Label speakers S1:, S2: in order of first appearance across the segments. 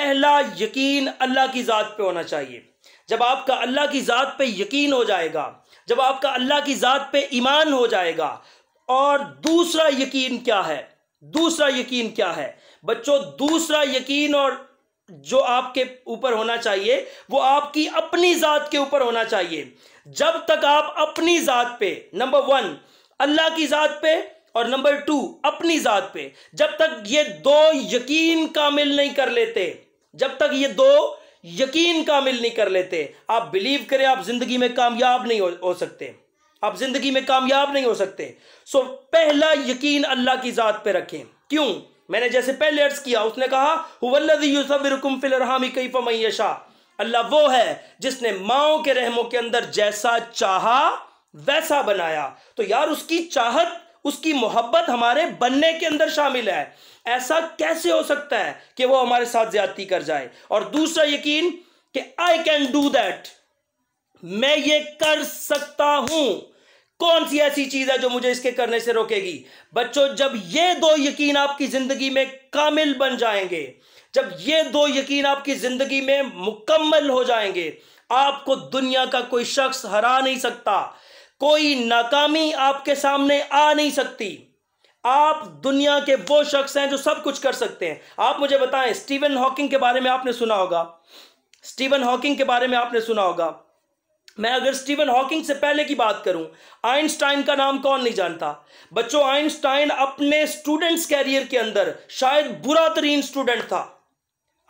S1: पहला यकीन अल्लाह की ज़ात पे होना चाहिए जब आपका अल्लाह की ज़ात पे यकीन हो जाएगा जब आपका अल्लाह की ज़ात पे ईमान हो जाएगा और दूसरा यकीन क्या है दूसरा यकीन क्या है बच्चों दूसरा यकीन और जो आपके ऊपर होना चाहिए वो आपकी अपनी ज़ात के ऊपर होना चाहिए जब तक आप अपनी ज़ात पे नंबर वन अल्लाह की ज़ात पे और नंबर टू अपनी ज़ात पे जब तक ये दो यकीन कामिल नहीं कर लेते जब तक ये दो यकीन कामिल नहीं कर लेते आप बिलीव करें आप जिंदगी में कामयाब नहीं हो, हो सकते आप जिंदगी में कामयाब नहीं हो सकते सो पहला यकीन अल्लाह की ज़ात पे रखें क्यों मैंने जैसे पहले अर्ज किया उसने कहा अल्लाह वो है जिसने माओ के रहमों के अंदर जैसा चाहा वैसा बनाया तो यार उसकी चाहत उसकी मोहब्बत हमारे बनने के अंदर शामिल है ऐसा कैसे हो सकता है कि वो हमारे साथ ज्यादती कर जाए और दूसरा यकीन कि आई कैन डू दैट मैं ये कर सकता हूं कौन सी ऐसी चीज है जो मुझे इसके करने से रोकेगी बच्चों जब ये दो यकीन आपकी जिंदगी में कामिल बन जाएंगे जब ये दो यकीन आपकी जिंदगी में मुकम्मल हो जाएंगे आपको दुनिया का कोई शख्स हरा नहीं सकता कोई नाकामी आपके सामने आ नहीं सकती आप दुनिया के वो शख्स हैं जो सब कुछ कर सकते हैं आप मुझे बताएं स्टीवन हॉकिंग के बारे में आपने सुना होगा स्टीवन हॉकिंग के बारे में आपने सुना होगा मैं अगर स्टीवन हॉकिंग से पहले की बात करूं आइंस्टाइन का नाम कौन नहीं जानता बच्चों आइंस्टाइन अपने स्टूडेंट्स कैरियर के अंदर शायद बुरा तरीन स्टूडेंट था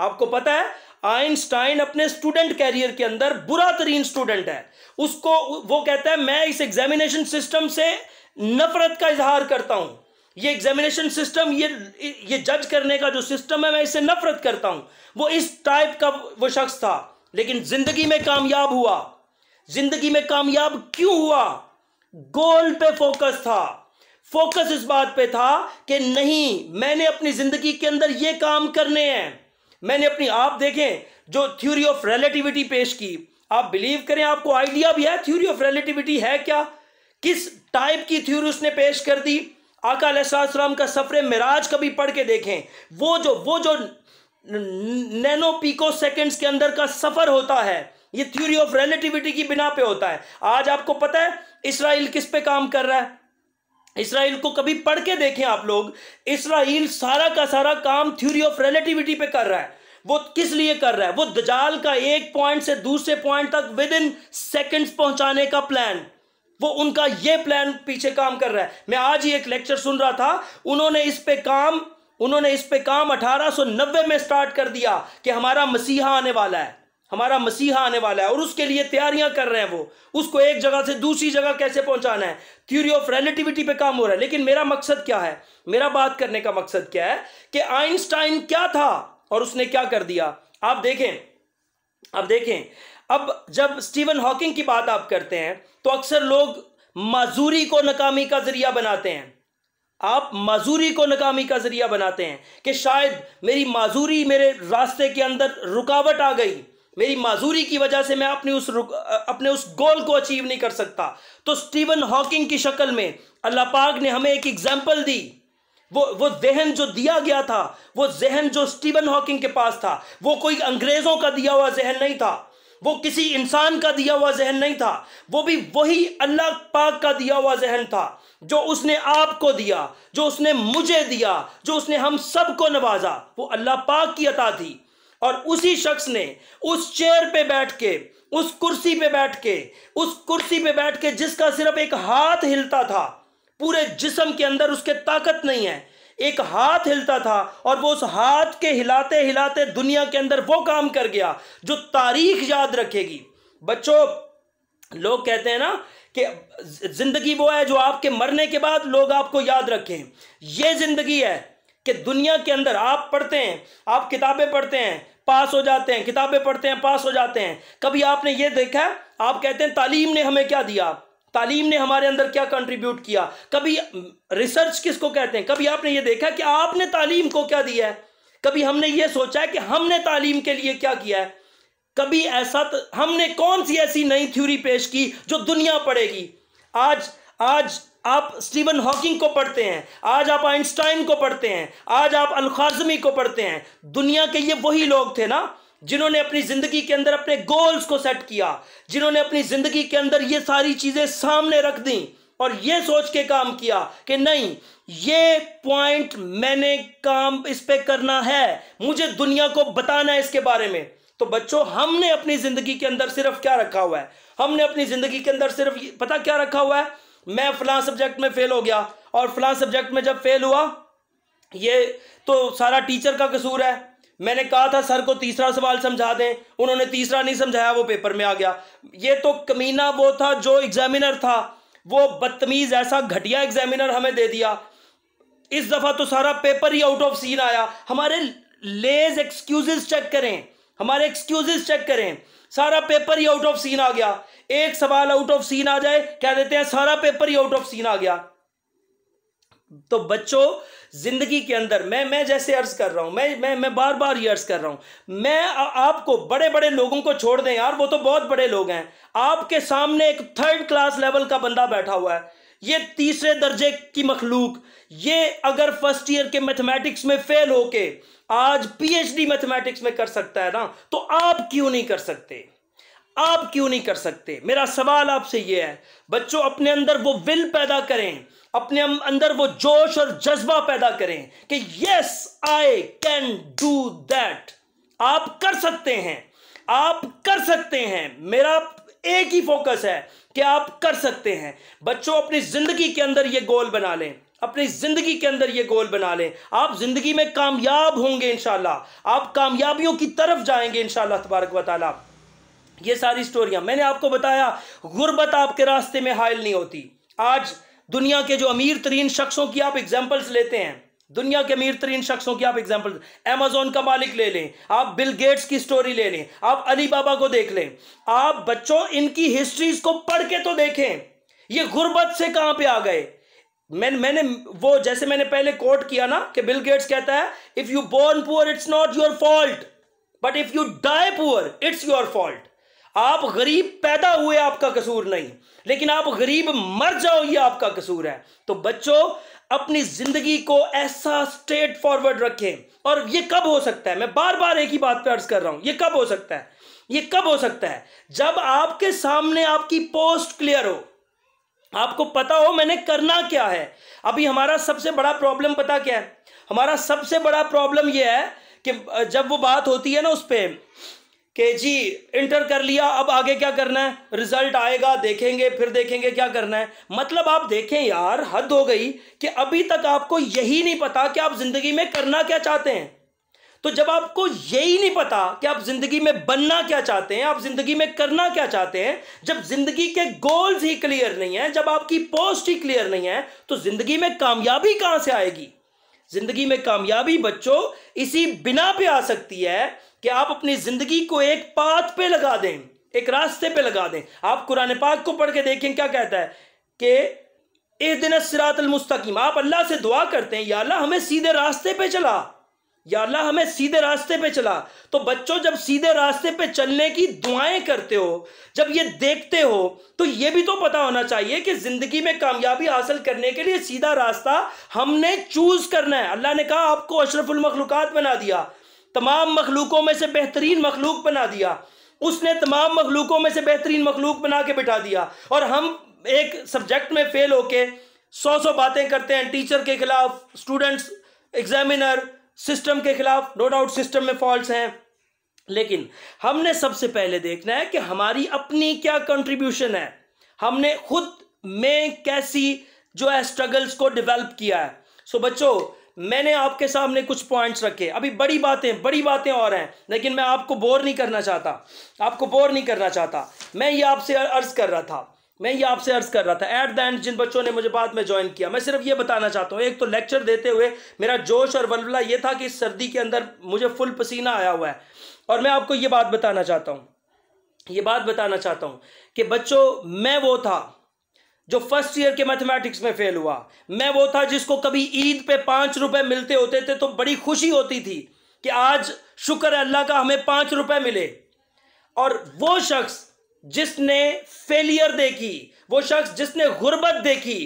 S1: आपको पता है आइंस्टाइन अपने स्टूडेंट कैरियर के अंदर बुरा तरीन स्टूडेंट है उसको वो कहता है मैं इस एग्जामिनेशन सिस्टम से नफरत का इजहार करता हूं ये एग्जामिनेशन सिस्टम ये ये जज करने का जो सिस्टम है मैं इसे नफरत करता हूं वो इस टाइप का वो शख्स था लेकिन जिंदगी में कामयाब हुआ जिंदगी में कामयाब क्यों हुआ गोल पे फोकस था फोकस इस बात पे था कि नहीं मैंने अपनी जिंदगी के अंदर ये काम करने हैं मैंने अपनी आप देखें जो थ्योरी ऑफ रिलेटिविटी पेश की आप बिलीव करें आपको आइडिया भी है थ्योरी ऑफ रिलेटिविटी है क्या किस टाइप की थ्योरी उसने पेश कर दी आका अलैहिस्सलाम का सफ़र मिराज कभी पढ़ के देखें वो जो वो जो नैनो पीको सेकेंड्स के अंदर का सफ़र होता है ये थ्योरी ऑफ रिलेटिविटी की बिना पे होता है आज आपको पता है इसराइल किस पे काम कर रहा है इसराइल को कभी पढ़ के देखें आप लोग इसराइल सारा का सारा काम थ्योरी ऑफ रिलेटिविटी पे कर रहा है वो किस लिए कर रहा है वो दजाल का एक पॉइंट से दूसरे पॉइंट तक विद इन सेकेंड्स पहुंचाने का प्लान वो उनका ये प्लान पीछे काम कर रहा है मैं आज ही एक लेक्चर सुन रहा था उन्होंने इस पे काम उन्होंने इस पे काम 1890 में स्टार्ट कर दिया कि हमारा मसीहा आने वाला है हमारा मसीहा आने वाला है और उसके लिए तैयारियां कर रहे हैं वो उसको एक जगह से दूसरी जगह कैसे पहुंचाना है थ्यूरी ऑफ रिलेटिविटी पे काम हो रहा है लेकिन मेरा मकसद क्या है मेरा बात करने का मकसद क्या है कि आइंस्टाइन क्या था और उसने क्या कर दिया आप देखें आप देखें अब जब स्टीवन हॉकिंग की बात आप करते हैं तो अक्सर लोग मजूरी को नाकामी का जरिया बनाते हैं आप मजूरी को नाकामी का जरिया बनाते हैं कि शायद मेरी माजूरी मेरे रास्ते के अंदर रुकावट आ गई मेरी माजूरी की वजह से मैं अपनी उस अपने उस गोल को अचीव नहीं कर सकता तो स्टीवन हॉकिंग की शक्ल में अल्लाह पाक ने हमें एक एग्जाम्पल दी वो वो जहन जो दिया गया था वो जहन जो स्टीवन हॉकिंग के पास था वो कोई अंग्रेजों का दिया हुआ जहन नहीं था वो किसी इंसान का दिया हुआ जहन नहीं था वो भी वही अल्लाह पाक का दिया हुआ जहन था जो उसने आपको दिया जो उसने मुझे दिया जो उसने हम सबको नवाजा वो अल्लाह पाक की अता थी और उसी शख्स ने उस चेयर पे बैठ के उस कुर्सी पे बैठ के उस कुर्सी पे बैठ के जिसका सिर्फ एक हाथ हिलता था पूरे जिसम के अंदर उसके ताकत नहीं है एक हाथ हिलता था और वो उस हाथ के हिलाते हिलाते दुनिया के अंदर वो काम कर गया जो तारीख याद रखेगी बच्चों लोग कहते हैं ना कि जिंदगी वो है जो आपके मरने के बाद लोग आपको याद रखें ये जिंदगी है कि दुनिया के अंदर आप पढ़ते हैं आप किताबें पढ़ते हैं पास हो जाते हैं किताबें पढ़ते हैं पास हो जाते हैं कभी आपने ये देखा आप कहते हैं तालीम ने हमें क्या दिया तालीम ने हमारे अंदर क्या कंट्रीब्यूट किया कभी रिसर्च किसको कहते हैं कभी आपने ये देखा कि आपने तालीम को क्या दिया है कभी हमने ये सोचा है कि हमने तालीम के लिए क्या किया है कभी ऐसा त... हमने कौन सी ऐसी नई थ्योरी पेश की जो दुनिया पढ़ेगी आज आज आप स्टीवन हॉकिंग को पढ़ते हैं आज आप आइंस्टाइन को पढ़ते हैं आज आप अलखाजमी को पढ़ते हैं दुनिया के ये वही लोग थे ना जिन्होंने अपनी ज़िंदगी के अंदर अपने गोल्स को सेट किया जिन्होंने अपनी ज़िंदगी के अंदर ये सारी चीज़ें सामने रख दी और ये सोच के काम किया कि नहीं ये पॉइंट मैंने काम इस पर करना है मुझे दुनिया को बताना है इसके बारे में तो बच्चों हमने अपनी ज़िंदगी के अंदर सिर्फ क्या रखा हुआ है हमने अपनी ज़िंदगी के अंदर सिर्फ पता क्या रखा हुआ है मैं फ़लां सब्जेक्ट में फ़ेल हो गया और फ़लां सब्जेक्ट में जब फेल हुआ ये तो सारा टीचर का कसूर है मैंने कहा था सर को तीसरा सवाल समझा दें उन्होंने तीसरा नहीं समझाया वो पेपर में आ गया ये तो कमीना वो था जो एग्जामिनर था वो बदतमीज़ ऐसा घटिया एग्जामिनर हमें दे दिया इस दफ़ा तो सारा पेपर ही आउट ऑफ सीन आया हमारे लेज एक्सक्यूजेस चेक करें हमारे एक्सक्यूजेस चेक करें सारा पेपर ही आउट ऑफ सीन आ गया एक सवाल आउट ऑफ सीन आ जाए कह देते हैं सारा पेपर ही आउट ऑफ सीन आ गया तो बच्चों जिंदगी के अंदर मैं मैं जैसे अर्ज कर रहा हूं मैं मैं मैं बार बार ये अर्ज कर रहा हूं मैं आ, आपको बड़े बड़े लोगों को छोड़ दें यार वो तो बहुत बड़े लोग हैं आपके सामने एक थर्ड क्लास लेवल का बंदा बैठा हुआ है ये तीसरे दर्जे की मखलूक ये अगर फर्स्ट ईयर के मैथमेटिक्स में फेल होके आज पीएचडी मैथमेटिक्स में कर सकता है ना तो आप क्यों नहीं कर सकते आप क्यों नहीं कर सकते मेरा सवाल आपसे यह है बच्चों अपने अंदर वो विल पैदा करें अपने अंदर वो जोश और जज्बा पैदा करें कि yes I can do that आप कर सकते हैं आप कर सकते हैं मेरा एक ही फोकस है कि आप कर सकते हैं बच्चों अपनी जिंदगी के अंदर ये गोल बना लें अपनी ज़िंदगी के अंदर ये गोल बना लें आप ज़िंदगी में कामयाब होंगे इन आप कामयाबियों की तरफ जाएंगे इन तबारक वाली ये सारी स्टोरियां मैंने आपको बताया गुर्बत आपके रास्ते में हायल नहीं होती आज दुनिया के जो अमीर तरीन शख्सों की आप एग्जाम्पल्स लेते हैं दुनिया के अमीर तरीन शख्सों की आप एग्जाम्पल एमेजोन का मालिक ले लें आप बिल गेट्स की स्टोरी ले लें आप अली बाबा को देख लें आप बच्चों इनकी हिस्ट्रीज को पढ़ के तो देखें ये गुर्बत से कहां पे आ गए मैं मैंने वो जैसे मैंने पहले कोट किया ना कि बिल गेट्स कहता है if you born poor it's not your fault but if you die poor it's your fault आप गरीब पैदा हुए आपका कसूर नहीं लेकिन आप गरीब मर जाओ ये आपका कसूर है तो बच्चों अपनी जिंदगी को ऐसा स्ट्रेट फॉरवर्ड रखें और ये कब हो सकता है मैं बार बार एक ही बात पर अर्ज कर रहा हूं ये कब हो सकता है ये कब हो सकता है जब आपके सामने आपकी पोस्ट क्लियर हो आपको पता हो मैंने करना क्या है अभी हमारा सबसे बड़ा प्रॉब्लम पता क्या है हमारा सबसे बड़ा प्रॉब्लम यह है कि जब वो बात होती है ना उस पर कि जी इंटर कर लिया अब आगे क्या करना है रिजल्ट आएगा देखेंगे फिर देखेंगे क्या करना है मतलब आप देखें यार हद हो गई कि अभी तक आपको यही नहीं पता कि आप जिंदगी में करना क्या चाहते हैं तो जब आपको यही नहीं पता कि आप जिंदगी में बनना क्या चाहते हैं आप जिंदगी में करना क्या चाहते हैं जब जिंदगी के गोल्स ही क्लियर नहीं है जब आपकी पोस्ट ही क्लियर नहीं है तो जिंदगी में कामयाबी कहां से आएगी जिंदगी में कामयाबी बच्चों इसी बिना पे आ सकती है कि आप अपनी ज़िंदगी को एक पाथ पे लगा दें एक रास्ते पे लगा दें आप कुरान पाक को पढ़ के देखें क्या कहता है कि ए दिन मुस्तकीम आप अल्लाह से दुआ करते हैं या अल्लाह हमें सीधे रास्ते पे चला या अल्लाह हमें सीधे रास्ते पे चला तो बच्चों जब सीधे रास्ते पे चलने की दुआएं करते हो जब ये देखते हो तो ये भी तो पता होना चाहिए कि ज़िंदगी में कामयाबी हासिल करने के लिए सीधा रास्ता हमने चूज़ करना है अल्लाह ने कहा आपको अशरफुल बना दिया तमाम मखलूकों में से बेहतरीन मखलूक बना दिया उसने तमाम मखलूकों में से बेहतरीन मखलूक बना के बिठा दिया और हम एक सब्जेक्ट में फेल होके सौ सौ बातें करते हैं टीचर के खिलाफ स्टूडेंट्स एग्जामिनर सिस्टम के खिलाफ नो डाउट सिस्टम में फॉल्ट हैं लेकिन हमने सबसे पहले देखना है कि हमारी अपनी क्या कंट्रीब्यूशन है हमने खुद में कैसी जो है स्ट्रगल्स को डेवलप किया है सो so, बच्चों मैंने आपके सामने कुछ पॉइंट्स रखे अभी बड़ी बातें बड़ी बातें और हैं लेकिन मैं आपको बोर नहीं करना चाहता आपको बोर नहीं करना चाहता मैं ये आपसे अर्ज़ कर रहा था मैं ये आपसे अर्ज कर रहा था एट द एंड जिन बच्चों ने मुझे बाद में ज्वाइन किया मैं सिर्फ ये बताना चाहता हूँ एक तो लेक्चर देते हुए मेरा जोश और वलवला ये था कि इस सर्दी के अंदर मुझे फुल पसीना आया हुआ है और मैं आपको ये बात बताना चाहता हूँ ये बात बताना चाहता हूँ कि बच्चों मैं वो था जो फर्स्ट ईयर के मैथमेटिक्स में फेल हुआ मैं वो था जिसको कभी ईद पे पांच रुपए मिलते होते थे तो बड़ी खुशी होती थी कि आज शुक्र अल्लाह का हमें पांच रुपए मिले और वो शख्स जिसने फेलियर देखी वो शख्स जिसने गुर्बत देखी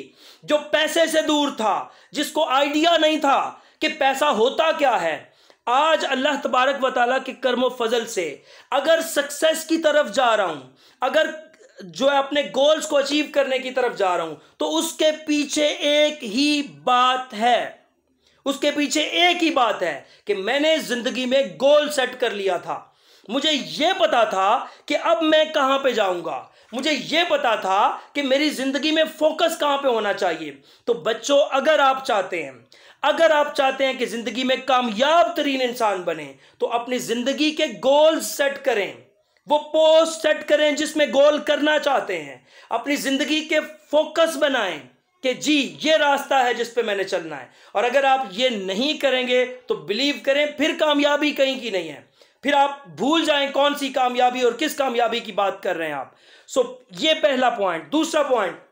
S1: जो पैसे से दूर था जिसको आइडिया नहीं था कि पैसा होता क्या है आज अल्लाह तबारक वाली के कर्म फजल से अगर सक्सेस की तरफ जा रहा हूं अगर जो है अपने गोल्स को अचीव करने की तरफ जा रहा हूं तो उसके पीछे एक ही बात है उसके पीछे एक ही बात है कि मैंने जिंदगी में गोल सेट कर लिया था मुझे यह पता था कि अब मैं कहां पे जाऊंगा मुझे यह पता था कि मेरी जिंदगी में फोकस कहां पे होना चाहिए तो बच्चों अगर आप चाहते हैं अगर आप चाहते हैं कि जिंदगी में कामयाब तरीन इंसान बने तो अपनी जिंदगी के गोल सेट करें वो पोस्ट सेट करें जिसमें गोल करना चाहते हैं अपनी जिंदगी के फोकस बनाएं कि जी ये रास्ता है जिस पे मैंने चलना है और अगर आप ये नहीं करेंगे तो बिलीव करें फिर कामयाबी कहीं की नहीं है फिर आप भूल जाएं कौन सी कामयाबी और किस कामयाबी की बात कर रहे हैं आप सो ये पहला पॉइंट दूसरा पॉइंट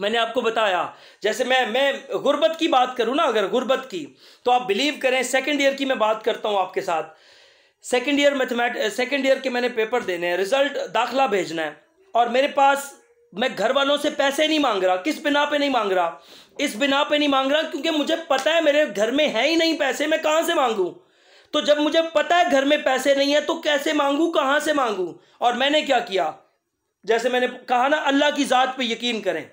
S1: मैंने आपको बताया जैसे मैं मैं गुर्बत की बात करूं ना अगर गुर्बत की तो आप बिलीव करें सेकेंड ईयर की मैं बात करता हूं आपके साथ सेकेंड ईयर मैथमेट सेकेंड ईयर के मैंने पेपर देने हैं रिजल्ट दाखिला भेजना है और मेरे पास मैं घर वालों से पैसे नहीं मांग रहा किस बिना पे नहीं मांग रहा इस बिना पे नहीं मांग रहा क्योंकि मुझे पता है मेरे घर में है ही नहीं पैसे मैं कहाँ से मांगूँ तो जब मुझे पता है घर में पैसे नहीं है तो कैसे मांगू कहाँ से मांगू और मैंने क्या किया जैसे मैंने कहा ना अल्लाह की ज़ात पे यकीन करें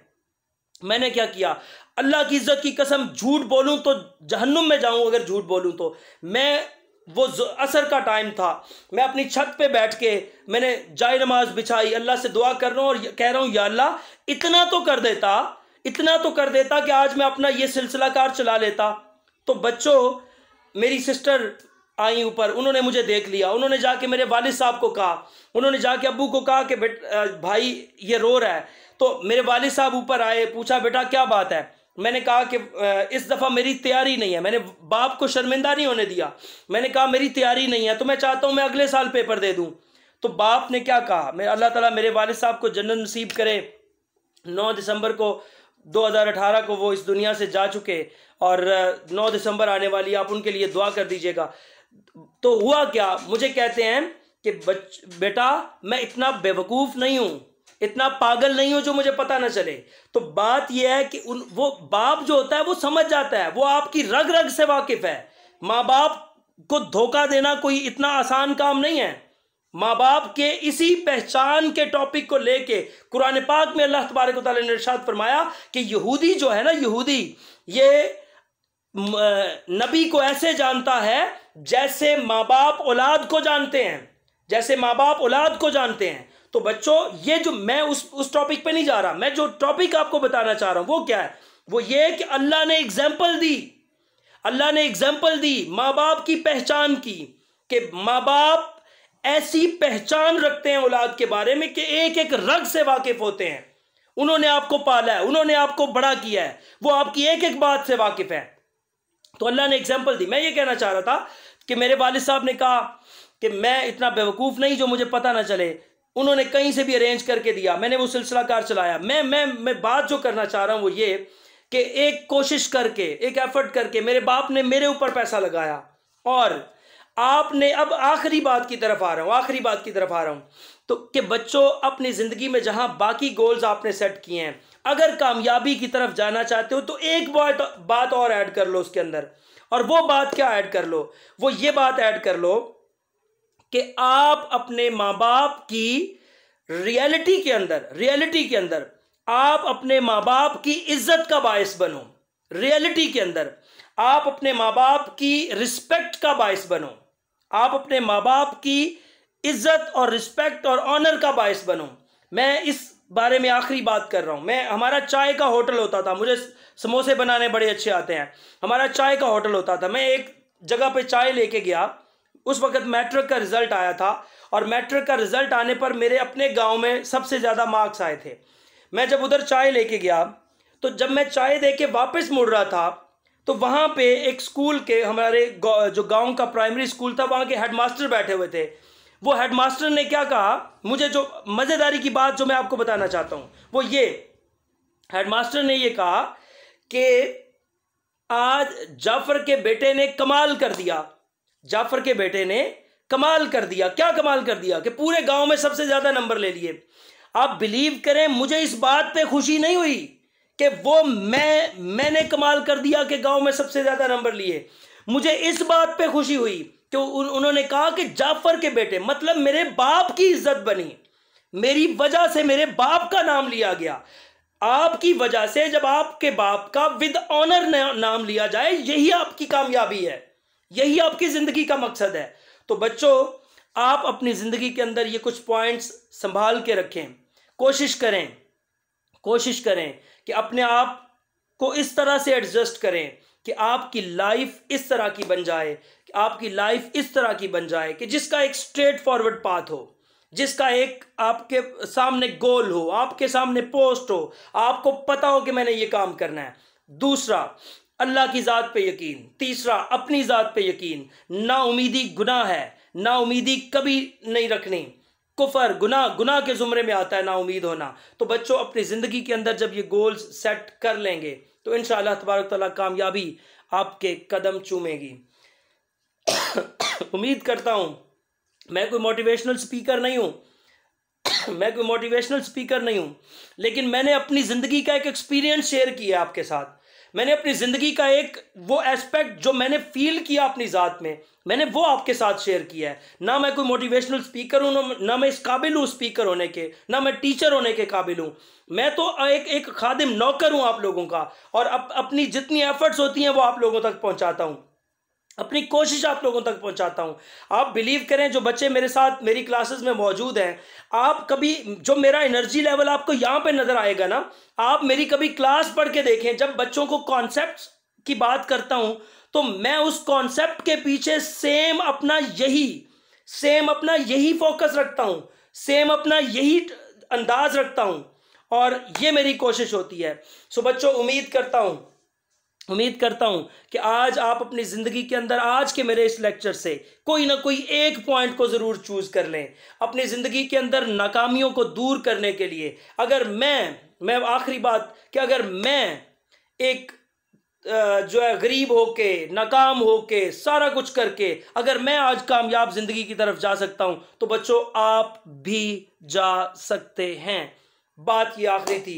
S1: मैंने क्या किया अल्लाह की इज्जत की कसम झूठ बोलूं तो जहन्नुम में जाऊं अगर झूठ बोलूं तो मैं वो असर का टाइम था मैं अपनी छत पे बैठ के मैंने जाय नमाज बिछाई अल्लाह से दुआ कर रहा हूँ और कह रहा हूँ या अल्लाह इतना तो कर देता इतना तो कर देता कि आज मैं अपना ये सिलसिला कार चला लेता तो बच्चों मेरी सिस्टर आई ऊपर उन्होंने मुझे देख लिया उन्होंने जाके मेरे वालिद साहब को कहा उन्होंने जाके अबू को कहा कि भाई ये रो रहा है तो मेरे वालिद साहब ऊपर आए पूछा बेटा क्या बात है मैंने कहा कि इस दफ़ा मेरी तैयारी नहीं है मैंने बाप को शर्मिंदा नहीं होने दिया मैंने कहा मेरी तैयारी नहीं है तो मैं चाहता हूँ मैं अगले साल पेपर दे दूँ तो बाप ने क्या कहा मैं अल्लाह ताला मेरे वाल साहब को जन्नत नसीब करे 9 दिसंबर को 2018 को वो इस दुनिया से जा चुके और 9 दिसंबर आने वाली आप उनके लिए दुआ कर दीजिएगा तो हुआ क्या मुझे कहते हैं कि बच बेटा मैं इतना बेवकूफ़ नहीं हूँ इतना पागल नहीं हो जो मुझे पता ना चले तो बात यह है कि उन वो बाप जो होता है वो समझ जाता है वो आपकी रग रग से वाकिफ है माँ बाप को धोखा देना कोई इतना आसान काम नहीं है माँ बाप के इसी पहचान के टॉपिक को लेके कुरान पाक में अल्लाह तबारक ने इर्शाद फरमाया कि यहूदी जो है ना यहूदी ये नबी को ऐसे जानता है जैसे माँ बाप औलाद को जानते हैं जैसे माँ बाप औलाद को जानते हैं तो बच्चों ये जो मैं उस उस टॉपिक पे नहीं जा रहा मैं जो टॉपिक आपको बताना चाह रहा हूं वो क्या है वो ये कि अल्लाह ने एग्जाम्पल दी अल्लाह ने एग्जाम्पल दी माँ बाप की पहचान की कि माँ बाप ऐसी पहचान रखते हैं औलाद के बारे में कि एक एक रग से वाकिफ होते हैं उन्होंने आपको पाला है उन्होंने आपको बड़ा किया है वो आपकी एक एक बात से वाकिफ है तो अल्लाह ने एग्जाम्पल दी मैं ये कहना चाह रहा था कि मेरे वालिद साहब ने कहा कि मैं इतना बेवकूफ़ नहीं जो मुझे पता ना चले उन्होंने कहीं से भी अरेंज करके दिया मैंने वो सिलसिला कार चलाया मैं मैं मैं बात जो करना चाह रहा हूँ वो ये कि एक कोशिश करके एक एफर्ट करके मेरे बाप ने मेरे ऊपर पैसा लगाया और आपने अब आखिरी बात की तरफ आ रहा हूं आखिरी बात की तरफ आ रहा हूं तो कि बच्चों अपनी ज़िंदगी में जहाँ बाकी गोल्स आपने सेट किए हैं अगर कामयाबी की तरफ जाना चाहते हो तो एक बात बात और ऐड कर लो उसके अंदर और वो बात क्या ऐड कर लो वो ये बात ऐड कर लो कि आप अपने माँ बाप की रियलिटी के अंदर रियलिटी के अंदर आप अपने माँ बाप की इज्जत का बायस बनो रियलिटी के अंदर आप अपने माँ बाप की रिस्पेक्ट का बायस बनो आप अपने माँ बाप की इज्जत और रिस्पेक्ट और ऑनर का बायस बनो मैं इस बारे में आखिरी बात कर रहा हूँ मैं हमारा चाय का होटल होता था मुझे समोसे बनाने बड़े अच्छे आते हैं हमारा चाय का होटल होता था मैं एक जगह पे चाय लेके गया उस वक्त मैट्रिक का रिजल्ट आया था और मैट्रिक का रिजल्ट आने पर मेरे अपने गांव में सबसे ज़्यादा मार्क्स आए थे मैं जब उधर चाय लेके गया तो जब मैं चाय दे के वापस मुड़ रहा था तो वहाँ पे एक स्कूल के हमारे जो गांव का प्राइमरी स्कूल था वहाँ के हेडमास्टर बैठे हुए थे वो हेडमास्टर ने क्या कहा मुझे जो मज़ेदारी की बात जो मैं आपको बताना चाहता हूँ वो ये हेडमास्टर ने ये कहा कि आज जाफर के बेटे ने कमाल कर दिया जाफर के बेटे ने कमाल कर दिया क्या कमाल कर दिया कि पूरे गांव में सबसे ज़्यादा नंबर ले लिए आप बिलीव करें मुझे इस बात पे खुशी नहीं हुई कि वो मैं मैंने कमाल कर दिया कि गांव में सबसे ज़्यादा नंबर लिए मुझे इस बात पे खुशी हुई कि उन, उन्होंने कहा कि जाफर के बेटे मतलब मेरे बाप की इज्जत बनी मेरी वजह से मेरे बाप का नाम लिया गया आपकी वजह से जब आपके बाप का विद ऑनर नाम लिया जाए यही आपकी कामयाबी है यही आपकी जिंदगी का मकसद है तो बच्चों आप अपनी जिंदगी के अंदर ये कुछ पॉइंट्स संभाल के रखें कोशिश करें कोशिश करें कि अपने आप को इस तरह से एडजस्ट करें कि आपकी लाइफ इस तरह की बन जाए कि आपकी लाइफ इस तरह की बन जाए कि जिसका एक स्ट्रेट फॉरवर्ड पाथ हो जिसका एक आपके सामने गोल हो आपके सामने पोस्ट हो आपको पता हो कि मैंने ये काम करना है दूसरा अल्लाह की ज़ात पे यकीन तीसरा अपनी ज़ात पे यकीन नाउमीदी गुनाह है ना उम्मीदी कभी नहीं रखनी कुफर गुनाह गुनाह के ज़ुमरे में आता है ना उम्मीद होना तो बच्चों अपनी ज़िंदगी के अंदर जब ये गोल्स सेट कर लेंगे तो इन तबारक तला कामयाबी आपके कदम चूमेगी उम्मीद करता हूँ मैं कोई मोटिवेशनल स्पीकर नहीं हूँ मैं कोई मोटिवेशनल स्पीकर नहीं हूँ लेकिन मैंने अपनी ज़िंदगी का एक एक्सपीरियंस शेयर किया आपके साथ मैंने अपनी ज़िंदगी का एक वो एस्पेक्ट जो मैंने फील किया अपनी ज़ात में मैंने वो आपके साथ शेयर किया है ना मैं कोई मोटिवेशनल स्पीकर हूँ ना मैं इस काबिल हूँ स्पीकर होने के ना मैं टीचर होने के काबिल हूँ मैं तो एक एक खादिम नौकर हूँ आप लोगों का और अप, अपनी जितनी एफर्ट्स होती हैं वो आप लोगों तक पहुँचाता हूँ अपनी कोशिश आप लोगों तक पहुंचाता हूं आप बिलीव करें जो बच्चे मेरे साथ मेरी क्लासेस में मौजूद हैं आप कभी जो मेरा एनर्जी लेवल आपको यहां पे नजर आएगा ना आप मेरी कभी क्लास पढ़ के देखें जब बच्चों को कॉन्सेप्ट की बात करता हूं तो मैं उस कॉन्सेप्ट के पीछे सेम अपना यही सेम अपना यही फोकस रखता हूं सेम अपना यही अंदाज रखता हूं और ये मेरी कोशिश होती है सो बच्चों उम्मीद करता हूं उम्मीद करता हूं कि आज आप अपनी ज़िंदगी के अंदर आज के मेरे इस लेक्चर से कोई ना कोई एक पॉइंट को ज़रूर चूज़ कर लें अपनी ज़िंदगी के अंदर नाकामियों को दूर करने के लिए अगर मैं मैं आखिरी बात कि अगर मैं एक जो है गरीब होके नाकाम होके सारा कुछ करके अगर मैं आज कामयाब ज़िंदगी की तरफ जा सकता हूं तो बच्चों आप भी जा सकते हैं बात ये आखिरी थी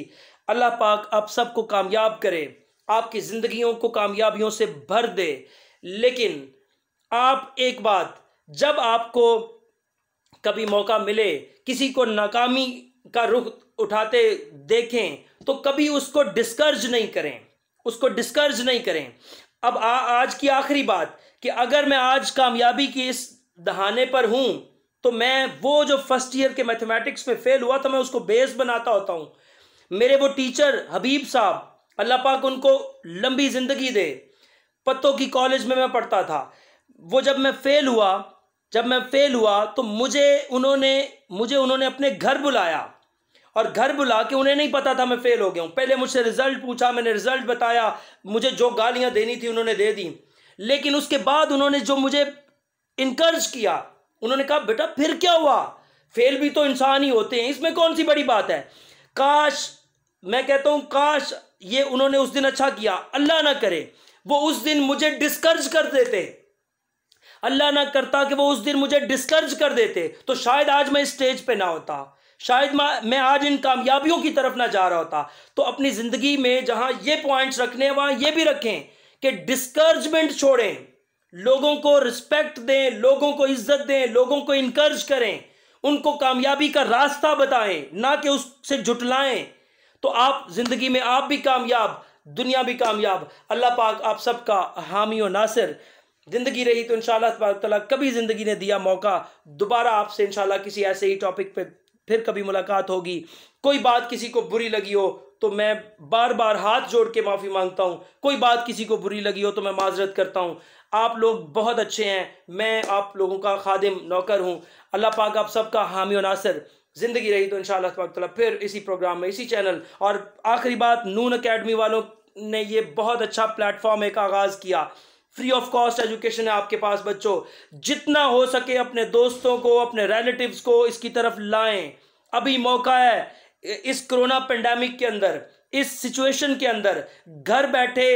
S1: अल्लाह पाक आप सबको कामयाब करे आपकी ज़िंदगियों को कामयाबियों से भर दे लेकिन आप एक बात जब आपको कभी मौका मिले किसी को नाकामी का रुख उठाते देखें तो कभी उसको डिस्कर्ज नहीं करें उसको डिस्कर्ज नहीं करें अब आ, आज की आखिरी बात कि अगर मैं आज कामयाबी की इस दहाने पर हूं तो मैं वो जो फर्स्ट ईयर के मैथमेटिक्स में फेल हुआ था मैं उसको बेस बनाता होता हूं मेरे वो टीचर हबीब साहब अल्लाह पाक उनको लंबी ज़िंदगी दे पत्तों की कॉलेज में मैं पढ़ता था वो जब मैं फ़ेल हुआ जब मैं फ़ेल हुआ तो मुझे उन्होंने मुझे उन्होंने अपने घर बुलाया और घर बुला के उन्हें नहीं पता था मैं फ़ेल हो गया हूँ पहले मुझसे रिज़ल्ट पूछा मैंने रिज़ल्ट बताया मुझे जो गालियाँ देनी थी उन्होंने दे दी लेकिन उसके बाद उन्होंने जो मुझे इनक्रेज किया उन्होंने कहा बेटा फिर क्या हुआ फेल भी तो इंसान ही होते हैं इसमें कौन सी बड़ी बात है काश मैं कहता हूँ काश ये उन्होंने उस दिन अच्छा किया अल्लाह ना करे वो उस दिन मुझे डिस्कर्ज कर देते अल्लाह ना करता कि वो उस दिन मुझे डिस्कर्ज कर देते तो शायद आज मैं स्टेज पे ना होता शायद मैं आज इन कामयाबियों की तरफ ना जा रहा होता तो अपनी ज़िंदगी में जहां ये पॉइंट्स रखने वहां यह ये भी रखें कि डिस्कर्जमेंट छोड़ें लोगों को रिस्पेक्ट दें लोगों को इज्जत दें लोगों को इनकर्ज करें उनको कामयाबी का रास्ता बताएं ना कि उससे जुटलाएं तो आप ज़िंदगी में आप भी कामयाब दुनिया भी कामयाब अल्लाह पाक आप सबका हामी और नासिर ज़िंदगी रही तो इन ताला कभी ज़िंदगी ने दिया मौका दोबारा आपसे इन किसी ऐसे ही टॉपिक पर फिर कभी मुलाकात होगी कोई बात किसी को बुरी लगी हो तो मैं बार बार हाथ जोड़ के माफ़ी मांगता हूँ कोई बात किसी को बुरी लगी हो तो मैं माजरत करता हूँ आप लोग बहुत अच्छे हैं मैं आप लोगों का खादिम नौकर हूँ अल्लाह पाक आप सबका हामी और नासिर ज़िंदगी रही तो इन शाह फिर इसी प्रोग्राम में इसी चैनल और आखिरी बात नून अकेडमी वालों ने ये बहुत अच्छा प्लेटफॉर्म एक आगाज़ किया फ्री ऑफ कॉस्ट एजुकेशन है आपके पास बच्चों जितना हो सके अपने दोस्तों को अपने रिलेटिव्स को इसकी तरफ लाएं अभी मौका है इस कोरोना पेंडेमिक के अंदर इस सिचुएशन के अंदर घर बैठे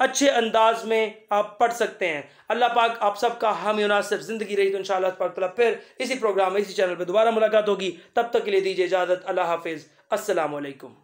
S1: अच्छे अंदाज में आप पढ़ सकते हैं अल्लाह पाक आप सबका हम मुनासिब ज़िंदगी रही तो इन शाह फिर इसी प्रोग्राम में इसी चैनल पर दोबारा मुलाकात होगी तब तक के लिए दीजिए इजाज़त अल्लाह हाफिज़ असलकम